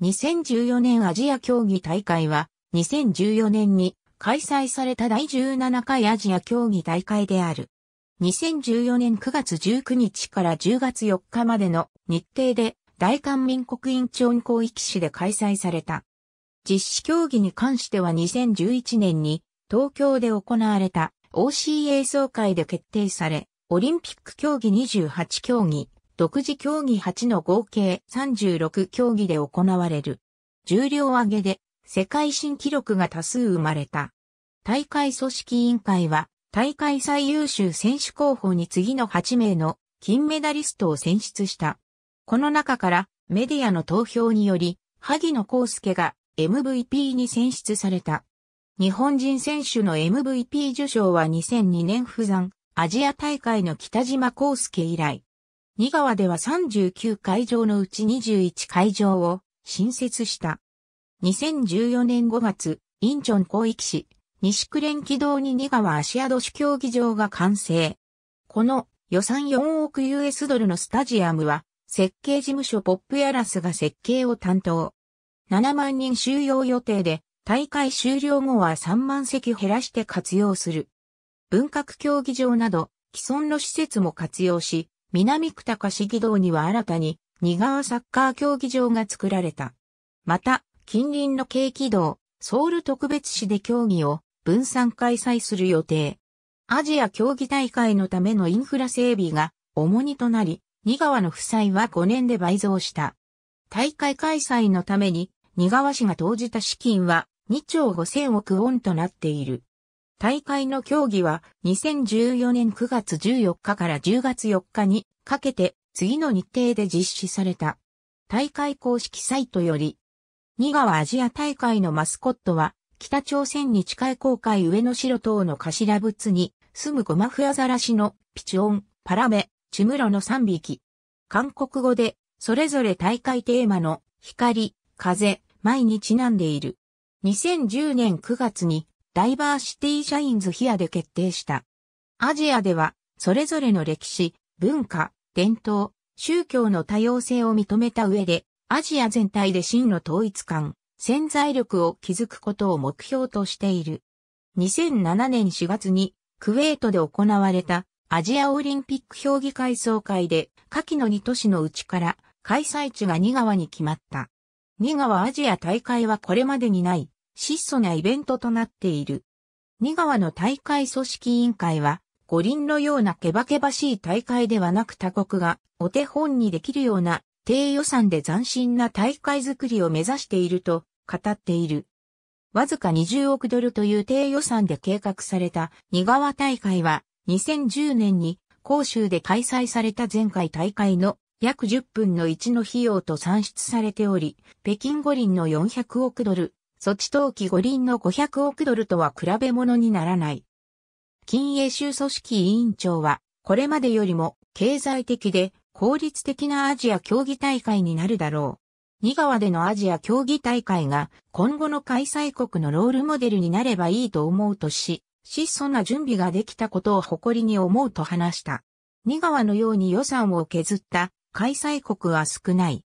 2014年アジア競技大会は、2014年に開催された第17回アジア競技大会である。2014年9月19日から10月4日までの日程で、大韓民国委員長に広域市で開催された。実施競技に関しては2011年に東京で行われた OCA 総会で決定され、オリンピック競技28競技、独自競技8の合計36競技で行われる。重量上げで世界新記録が多数生まれた。大会組織委員会は大会最優秀選手候補に次の8名の金メダリストを選出した。この中からメディアの投票により、萩野公介が MVP に選出された。日本人選手の MVP 受賞は2002年不山アジア大会の北島康介以来。2川では39会場のうち21会場を新設した。2014年5月、インチョン広域市、西区連軌道に2川足屋市競技場が完成。この予算4億 US ドルのスタジアムは、設計事務所ポップヤラスが設計を担当。7万人収容予定で、大会終了後は3万席減らして活用する。文革競技場など、既存の施設も活用し、南区高市議道には新たに、二川サッカー競技場が作られた。また、近隣の京畿道、ソウル特別市で競技を分散開催する予定。アジア競技大会のためのインフラ整備が重荷となり、二川の負債は5年で倍増した。大会開催のために、二川市が投じた資金は2兆5000億ウォンとなっている。大会の競技は2014年9月14日から10月4日にかけて次の日程で実施された。大会公式サイトより、2川アジア大会のマスコットは北朝鮮に近い航海上の白等の頭仏に住むゴマフアザラシのピチオン、パラメ、チムロの3匹。韓国語でそれぞれ大会テーマの光、風、毎にちなんでいる。2010年9月にダイバーシティ社員ズヒアで決定した。アジアでは、それぞれの歴史、文化、伝統、宗教の多様性を認めた上で、アジア全体で真の統一感、潜在力を築くことを目標としている。2007年4月に、クウェートで行われたアジアオリンピック評議会総会で、下記の2都市のうちから開催地が2川に決まった。2川アジア大会はこれまでにない質素なイベントとなっている。仁川の大会組織委員会は、五輪のようなケバケバしい大会ではなく他国がお手本にできるような低予算で斬新な大会づくりを目指していると語っている。わずか20億ドルという低予算で計画された仁川大会は2010年に杭州で開催された前回大会の約10分の1の費用と算出されており、北京五輪の400億ドル、措置投機五輪の500億ドルとは比べ物にならない。金英州組織委員長は、これまでよりも経済的で効率的なアジア競技大会になるだろう。二川でのアジア競技大会が今後の開催国のロールモデルになればいいと思うとし、質素な準備ができたことを誇りに思うと話した。二川のように予算を削った開催国は少ない。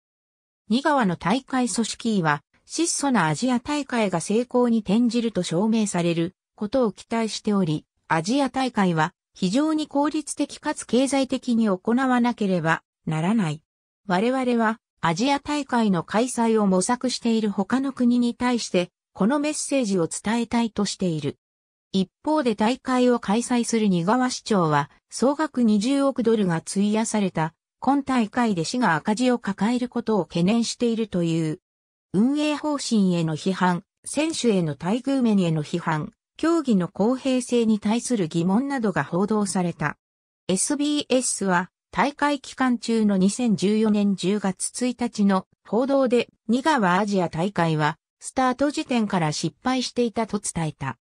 二川の大会組織委は質素なアジア大会が成功に転じると証明されることを期待しており、アジア大会は非常に効率的かつ経済的に行わなければならない。我々はアジア大会の開催を模索している他の国に対してこのメッセージを伝えたいとしている。一方で大会を開催する仁川市長は総額20億ドルが費やされた今大会で市が赤字を抱えることを懸念しているという。運営方針への批判、選手への待遇面への批判、競技の公平性に対する疑問などが報道された。SBS は大会期間中の2014年10月1日の報道で2川アジア大会はスタート時点から失敗していたと伝えた。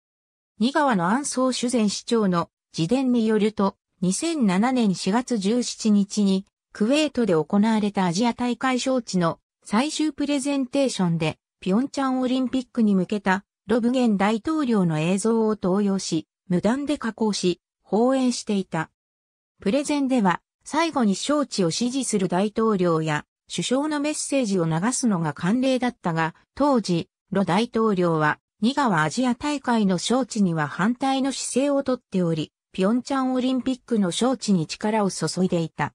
2川の安総主前市長の自伝によると2007年4月17日にクウェートで行われたアジア大会招致の最終プレゼンテーションで、ピョンチャンオリンピックに向けたロブゲン大統領の映像を投用し、無断で加工し、放映していた。プレゼンでは、最後に招致を支持する大統領や首相のメッセージを流すのが慣例だったが、当時、ロ大統領は、ニガワアジア大会の招致には反対の姿勢をとっており、ピョンチャンオリンピックの招致に力を注いでいた。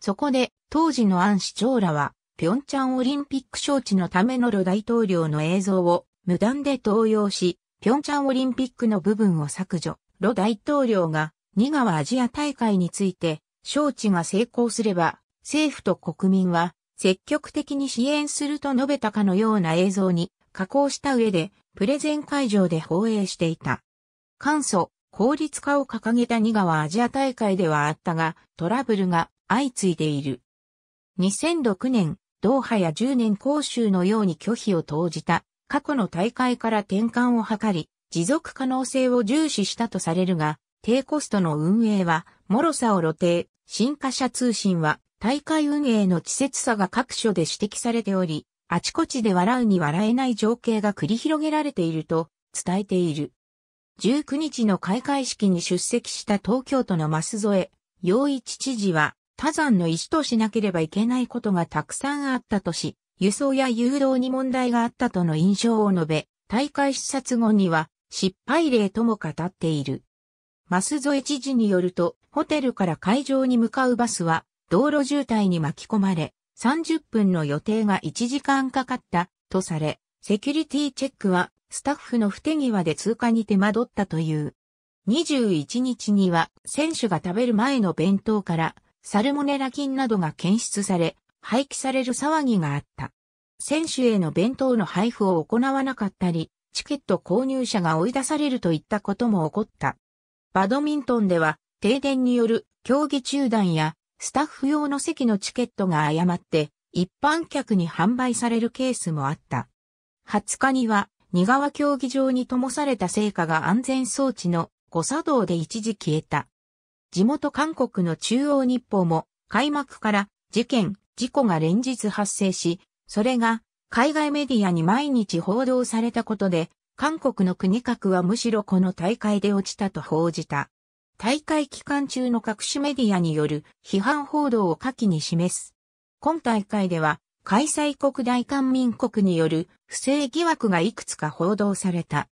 そこで、当時のアン市長らは、平昌オリンピック招致のためのロ大統領の映像を無断で登用し、平昌オリンピックの部分を削除。ロ大統領がガ川アジア大会について招致が成功すれば政府と国民は積極的に支援すると述べたかのような映像に加工した上でプレゼン会場で放映していた。簡素、効率化を掲げたガ川アジア大会ではあったがトラブルが相次いでいる。2006年ドーハや10年講習のように拒否を投じた、過去の大会から転換を図り、持続可能性を重視したとされるが、低コストの運営は、脆さを露呈、新華社通信は、大会運営の稚拙さが各所で指摘されており、あちこちで笑うに笑えない情景が繰り広げられていると伝えている。19日の開会式に出席した東京都の舛添、洋一知事は、多山の石としなければいけないことがたくさんあったとし、輸送や誘導に問題があったとの印象を述べ、大会視察後には失敗例とも語っている。マスゾエ知事によると、ホテルから会場に向かうバスは道路渋滞に巻き込まれ、30分の予定が1時間かかったとされ、セキュリティチェックはスタッフの不手際で通過に手間取ったという。21日には選手が食べる前の弁当からサルモネラ菌などが検出され、廃棄される騒ぎがあった。選手への弁当の配布を行わなかったり、チケット購入者が追い出されるといったことも起こった。バドミントンでは、停電による競技中断や、スタッフ用の席のチケットが誤って、一般客に販売されるケースもあった。20日には、二川競技場に灯された聖火が安全装置の誤作動で一時消えた。地元韓国の中央日報も開幕から事件、事故が連日発生し、それが海外メディアに毎日報道されたことで、韓国の国格はむしろこの大会で落ちたと報じた。大会期間中の各種メディアによる批判報道を下記に示す。今大会では開催国大韓民国による不正疑惑がいくつか報道された。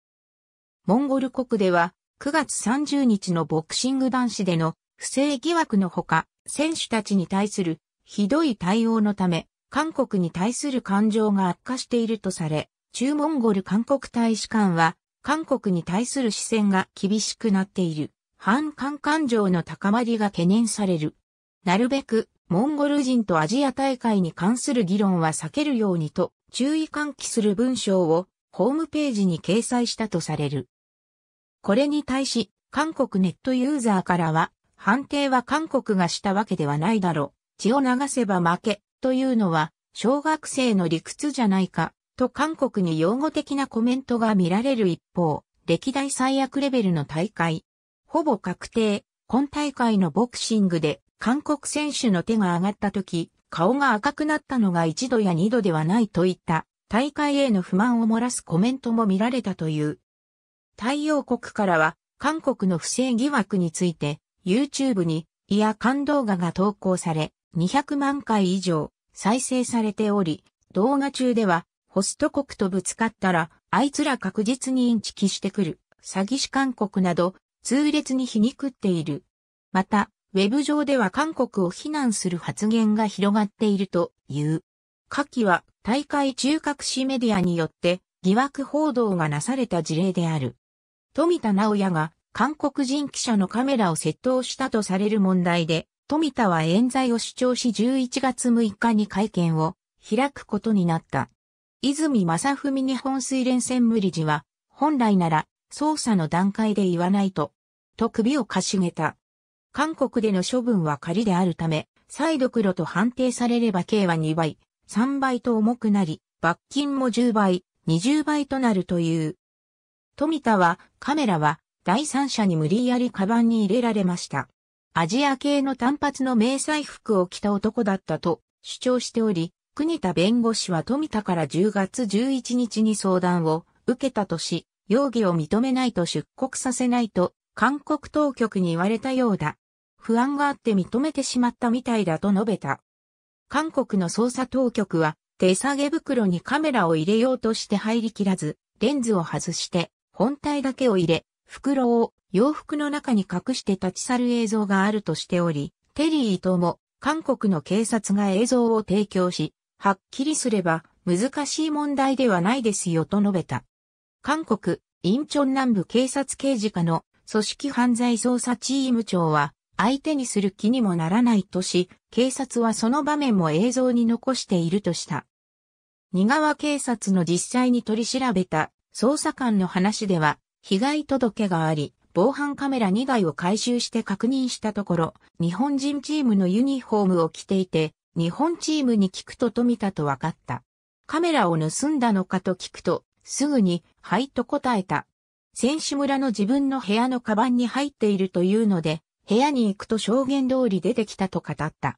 モンゴル国では9月30日のボクシング男子での不正疑惑のほか、選手たちに対するひどい対応のため、韓国に対する感情が悪化しているとされ、中モンゴル韓国大使館は、韓国に対する視線が厳しくなっている。反韓感情の高まりが懸念される。なるべく、モンゴル人とアジア大会に関する議論は避けるようにと、注意喚起する文章をホームページに掲載したとされる。これに対し、韓国ネットユーザーからは、判定は韓国がしたわけではないだろう。血を流せば負けというのは、小学生の理屈じゃないか、と韓国に用語的なコメントが見られる一方、歴代最悪レベルの大会。ほぼ確定、今大会のボクシングで韓国選手の手が上がった時、顔が赤くなったのが一度や二度ではないといった大会への不満を漏らすコメントも見られたという太陽国からは、韓国の不正疑惑について、YouTube に、いや感動画が投稿され、200万回以上、再生されており、動画中では、ホスト国とぶつかったら、あいつら確実にインチキしてくる、詐欺師韓国など、痛烈に皮肉っている。また、ウェブ上では韓国を非難する発言が広がっているという。下記は大会中核紙メディアによって疑惑報道がなされた事例である。富田直也が韓国人記者のカメラを窃盗したとされる問題で、富田は冤罪を主張し11月6日に会見を開くことになった。泉正文日本水連専務理事は、本来なら捜査の段階で言わないと、と首をかしげた。韓国での処分は仮であるため、再度黒と判定されれば刑は2倍、3倍と重くなり、罰金も10倍、20倍となるという富田は、カメラは、第三者に無理やりカバンに入れられました。アジア系の単発の迷彩服を着た男だったと主張しており、国田弁護士は富田から10月11日に相談を受けたとし、容疑を認めないと出国させないと韓国当局に言われたようだ。不安があって認めてしまったみたいだと述べた。韓国の捜査当局は手提げ袋にカメラを入れようとして入りきらず、レンズを外して本体だけを入れ、袋を洋服の中に隠して立ち去る映像があるとしており、テリー伊藤も韓国の警察が映像を提供し、はっきりすれば難しい問題ではないですよと述べた。韓国、インチョン南部警察刑事課の組織犯罪捜査チーム長は、相手にする気にもならないとし、警察はその場面も映像に残しているとした。仁川警察の実際に取り調べた捜査官の話では、被害届があり、防犯カメラ2台を回収して確認したところ、日本人チームのユニフォームを着ていて、日本チームに聞くと富田と分かった。カメラを盗んだのかと聞くと、すぐに、はいと答えた。選手村の自分の部屋のカバンに入っているというので、部屋に行くと証言通り出てきたと語った。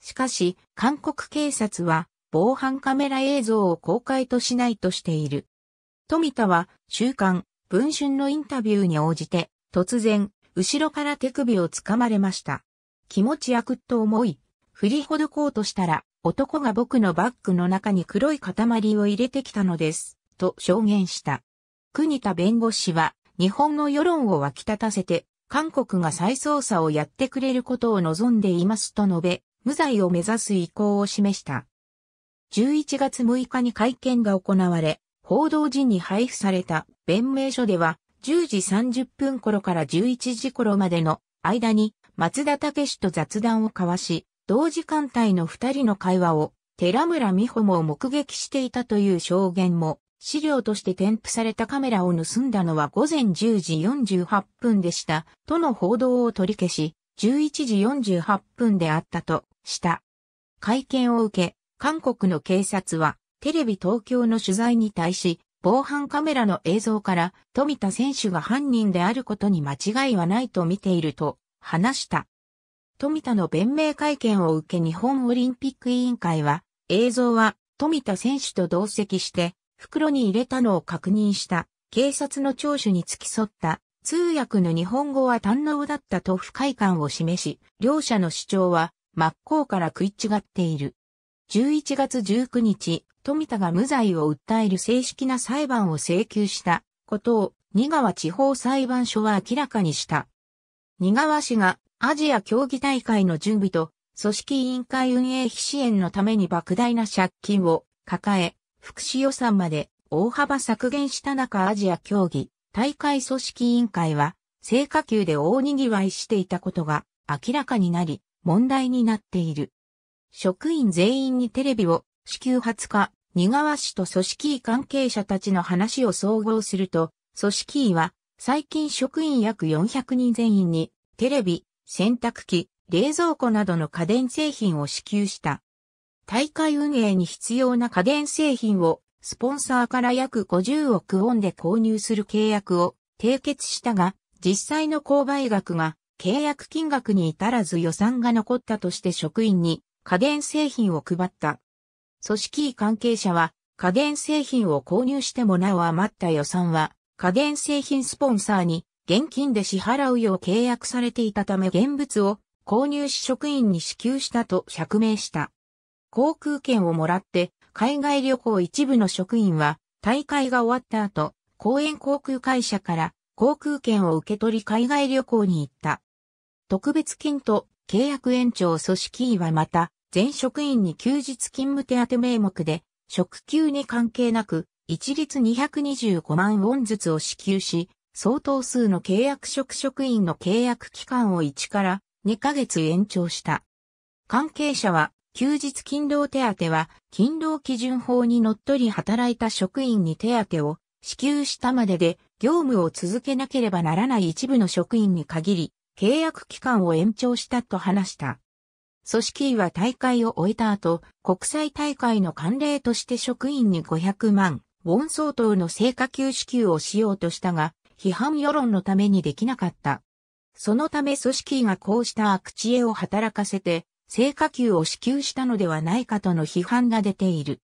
しかし、韓国警察は、防犯カメラ映像を公開としないとしている。富田は、週刊、文春のインタビューに応じて、突然、後ろから手首を掴まれました。気持ち悪っと思い、振りほどこうとしたら、男が僕のバッグの中に黒い塊を入れてきたのです、と証言した。国田弁護士は、日本の世論を沸き立たせて、韓国が再捜査をやってくれることを望んでいますと述べ、無罪を目指す意向を示した。11月6日に会見が行われ、報道陣に配布された弁明書では、10時30分頃から11時頃までの間に松田武史と雑談を交わし、同時間帯の二人の会話を寺村美穂も目撃していたという証言も、資料として添付されたカメラを盗んだのは午前10時48分でした、との報道を取り消し、11時48分であったとした。会見を受け、韓国の警察はテレビ東京の取材に対し、防犯カメラの映像から富田選手が犯人であることに間違いはないと見ていると話した。富田の弁明会見を受け日本オリンピック委員会は映像は富田選手と同席して袋に入れたのを確認した警察の聴取に付き添った通訳の日本語は堪能だったと不快感を示し両者の主張は真っ向から食い違っている。11月19日富田が無罪を訴える正式な裁判を請求したことを、仁川地方裁判所は明らかにした。仁川氏がアジア競技大会の準備と組織委員会運営費支援のために莫大な借金を抱え、福祉予算まで大幅削減した中アジア競技大会組織委員会は、成果級で大にぎわいしていたことが明らかになり、問題になっている。職員全員にテレビを支給20日、二川氏と組織委関係者たちの話を総合すると、組織委は、最近職員約400人全員に、テレビ、洗濯機、冷蔵庫などの家電製品を支給した。大会運営に必要な家電製品を、スポンサーから約50億ウォンで購入する契約を締結したが、実際の購買額が契約金額に至らず予算が残ったとして職員に家電製品を配った。組織委関係者は、加減製品を購入してもなお余った予算は、加減製品スポンサーに現金で支払うよう契約されていたため現物を購入し職員に支給したと釈明した。航空券をもらって海外旅行一部の職員は大会が終わった後、公園航空会社から航空券を受け取り海外旅行に行った。特別金と契約延長組織委はまた全職員に休日勤務手当名目で、職給に関係なく、一律225万ウォンずつを支給し、相当数の契約職職員の契約期間を1から2ヶ月延長した。関係者は、休日勤労手当は、勤労基準法にのっとり働いた職員に手当を支給したまでで、業務を続けなければならない一部の職員に限り、契約期間を延長したと話した。組織委は大会を終えた後、国際大会の慣例として職員に500万、ウォン相当の成果給支給をしようとしたが、批判世論のためにできなかった。そのため組織委がこうした悪知恵を働かせて、成果給を支給したのではないかとの批判が出ている。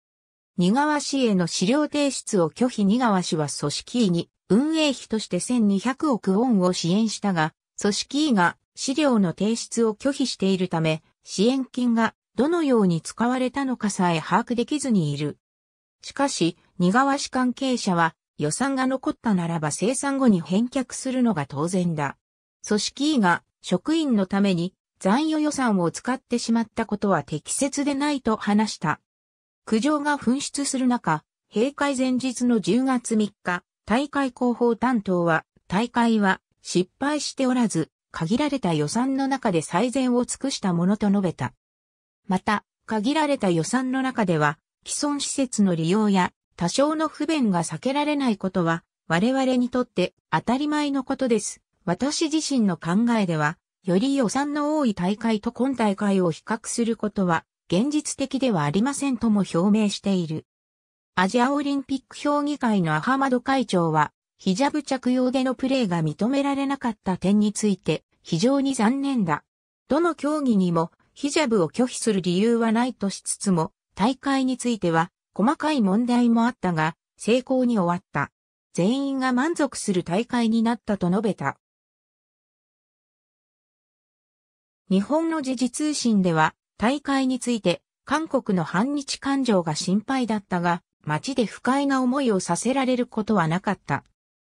二川氏への資料提出を拒否二川氏は組織委に運営費として1200億ウォンを支援したが、組織委が資料の提出を拒否しているため、支援金がどのように使われたのかさえ把握できずにいる。しかし、似川市関係者は予算が残ったならば生産後に返却するのが当然だ。組織委が職員のために残余予算を使ってしまったことは適切でないと話した。苦情が紛失する中、閉会前日の10月3日、大会広報担当は、大会は失敗しておらず、限られた予算の中で最善を尽くしたものと述べた。また、限られた予算の中では、既存施設の利用や多少の不便が避けられないことは、我々にとって当たり前のことです。私自身の考えでは、より予算の多い大会と今大会を比較することは、現実的ではありませんとも表明している。アジアオリンピック評議会のアハマド会長は、ヒジャブ着用でのプレーが認められなかった点について、非常に残念だ。どの競技にもヒジャブを拒否する理由はないとしつつも、大会については細かい問題もあったが、成功に終わった。全員が満足する大会になったと述べた。日本の時事通信では、大会について、韓国の反日感情が心配だったが、街で不快な思いをさせられることはなかった。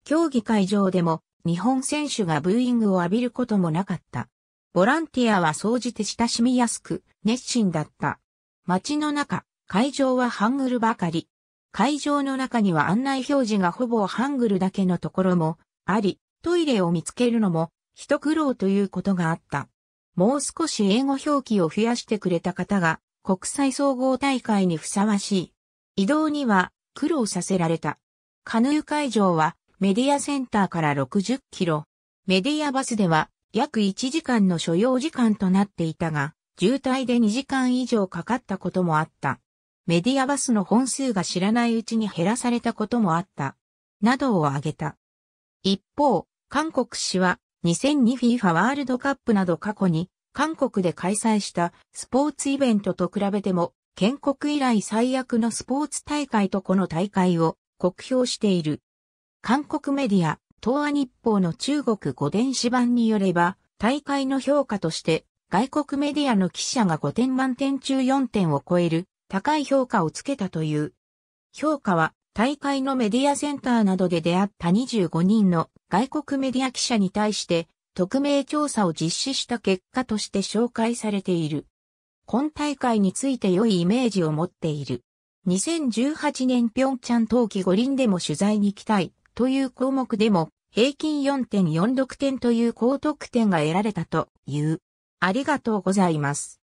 競技会場でも日本選手がブーイングを浴びることもなかった。ボランティアは総じて親しみやすく、熱心だった。街の中、会場はハングルばかり。会場の中には案内表示がほぼハングルだけのところもあり、トイレを見つけるのも一苦労ということがあった。もう少し英語表記を増やしてくれた方が国際総合大会にふさわしい。移動には苦労させられた。カヌー会場はメディアセンターから60キロ。メディアバスでは約1時間の所要時間となっていたが、渋滞で2時間以上かかったこともあった。メディアバスの本数が知らないうちに減らされたこともあった。などを挙げた。一方、韓国紙は 2002FIFA ワールドカップなど過去に韓国で開催したスポーツイベントと比べても建国以来最悪のスポーツ大会とこの大会を酷評している。韓国メディア、東亜日報の中国語電子版によれば、大会の評価として、外国メディアの記者が5点満点中4点を超える高い評価をつけたという。評価は大会のメディアセンターなどで出会った25人の外国メディア記者に対して匿名調査を実施した結果として紹介されている。今大会について良いイメージを持っている。2018年平昌冬季五輪でも取材に来たい。という項目でも平均4.46点という高得点が得られたという。ありがとうございます。